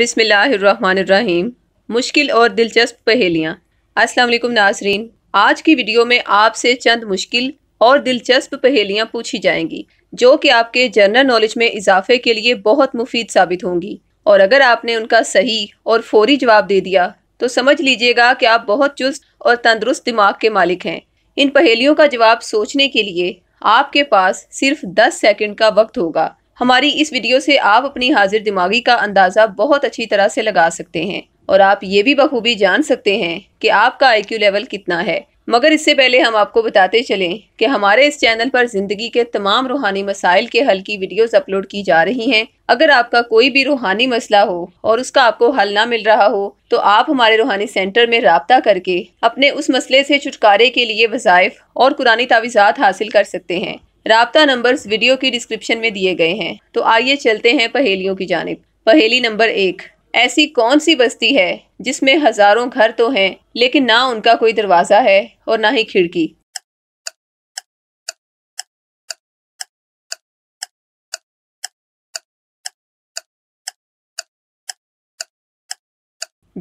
बिसमीम मुश्किल और दिलचस्प पहेलियाँ अस्सलाम वालेकुम नाजरीन आज की वीडियो में आपसे चंद मुश्किल और दिलचस्प पहेलियाँ पूछी जाएंगी जो कि आपके जनरल नॉलेज में इजाफे के लिए बहुत मुफीद साबित होंगी और अगर आपने उनका सही और फौरी जवाब दे दिया तो समझ लीजिएगा कि आप बहुत चुस्त और तंदरुस्त दिमाग के मालिक हैं इन पहेलियों का जवाब सोचने के लिए आपके पास सिर्फ दस सेकेंड का वक्त होगा हमारी इस वीडियो से आप अपनी हाजिर दिमागी का अंदाज़ा बहुत अच्छी तरह से लगा सकते हैं और आप ये भी बखूबी जान सकते हैं कि आपका आईक्यू लेवल कितना है मगर इससे पहले हम आपको बताते चलें कि हमारे इस चैनल पर ज़िंदगी के तमाम रूहानी मसाइल के हल की वीडियोस अपलोड की जा रही हैं अगर आपका कोई भी रूहानी मसला हो और उसका आपको हल ना मिल रहा हो तो आप हमारे रूहानी सेंटर में रबता करके अपने उस मसले से छुटकारे के लिए वज़ाइफ और कुरानी तावीज़ात हासिल कर सकते हैं रबता नंबर्स वीडियो की डिस्क्रिप्शन में दिए गए हैं तो आइए चलते हैं पहेलियों की जानब पहेली नंबर एक ऐसी कौन सी बस्ती है जिसमें हजारों घर तो हैं लेकिन ना उनका कोई दरवाजा है और ना ही खिड़की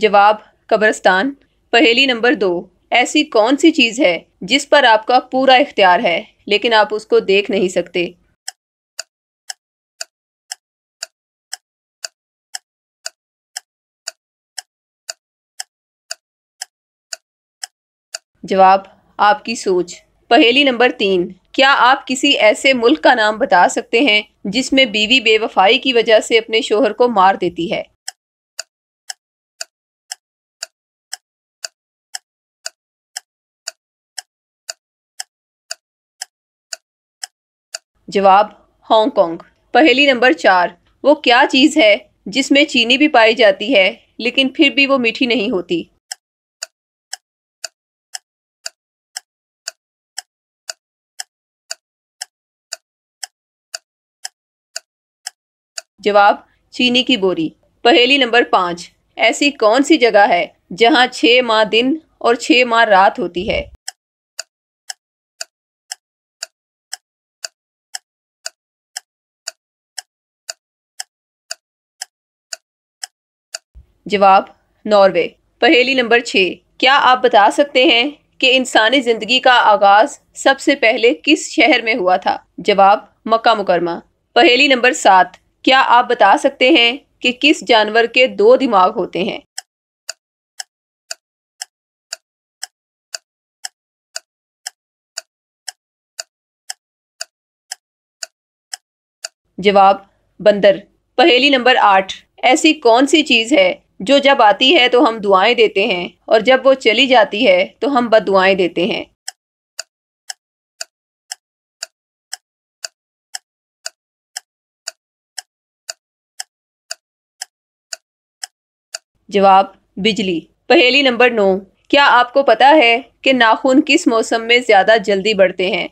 जवाब कब्रस्तान पहेली नंबर दो ऐसी कौन सी चीज है जिस पर आपका पूरा इख्तियार है लेकिन आप उसको देख नहीं सकते जवाब आपकी सोच पहेली नंबर तीन क्या आप किसी ऐसे मुल्क का नाम बता सकते हैं जिसमें बीवी बेवफाई की वजह से अपने शोहर को मार देती है जवाब हांगकांग पहेली नंबर चार वो क्या चीज़ है जिसमें चीनी भी पाई जाती है लेकिन फिर भी वो मीठी नहीं होती जवाब चीनी की बोरी पहेली नंबर पाँच ऐसी कौन सी जगह है जहाँ छः माह दिन और छः माह रात होती है जवाब नॉर्वे पहेली नंबर छः क्या आप बता सकते हैं कि इंसानी ज़िंदगी का आगाज़ सबसे पहले किस शहर में हुआ था जवाब मक्का मुकरमा पहेली नंबर सात क्या आप बता सकते हैं कि किस जानवर के दो दिमाग होते हैं जवाब बंदर पहेली नंबर आठ ऐसी कौन सी चीज़ है जो जब आती है तो हम दुआएं देते हैं और जब वो चली जाती है तो हम बद दुआएं देते हैं जवाब बिजली पहेली नंबर नौ क्या आपको पता है कि नाखून किस मौसम में ज़्यादा जल्दी बढ़ते हैं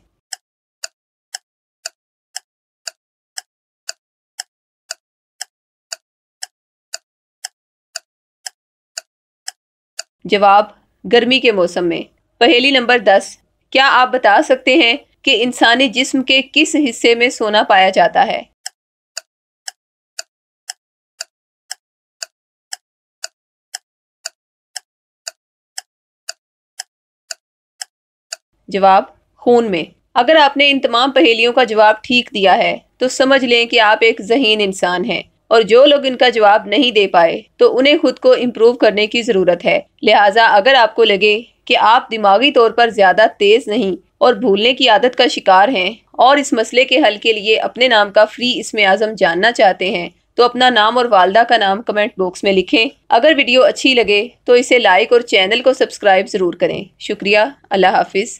जवाब गर्मी के मौसम में पहेली नंबर दस क्या आप बता सकते हैं कि इंसानी जिस्म के किस हिस्से में सोना पाया जाता है जवाब खून में अगर आपने इन तमाम पहेलियों का जवाब ठीक दिया है तो समझ लें कि आप एक जहीन इंसान हैं और जो लोग इनका जवाब नहीं दे पाए तो उन्हें खुद को इम्प्रूव करने की ज़रूरत है लिहाजा अगर आपको लगे कि आप दिमागी तौर पर ज़्यादा तेज़ नहीं और भूलने की आदत का शिकार हैं और इस मसले के हल के लिए अपने नाम का फ्री इसमें आज़म जानना चाहते हैं तो अपना नाम और वालदा का नाम कमेंट बॉक्स में लिखें अगर वीडियो अच्छी लगे तो इसे लाइक और चैनल को सब्सक्राइब ज़रूर करें शुक्रिया अल्लाह हाफिज़